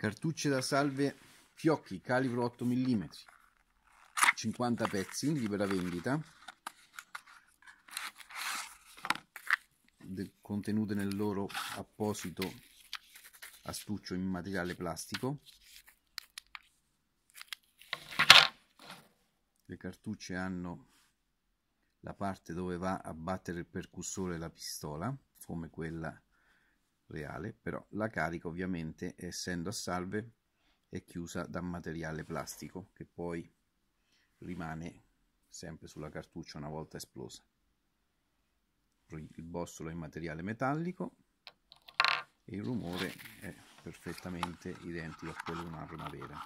cartucce da salve fiocchi calibro 8 mm 50 pezzi libera vendita contenute nel loro apposito astuccio in materiale plastico le cartucce hanno la parte dove va a battere il percussore la pistola come quella reale, però la carica ovviamente essendo a salve è chiusa da materiale plastico che poi rimane sempre sulla cartuccia una volta esplosa. Il bossolo è in materiale metallico e il rumore è perfettamente identico a quello di una primavera.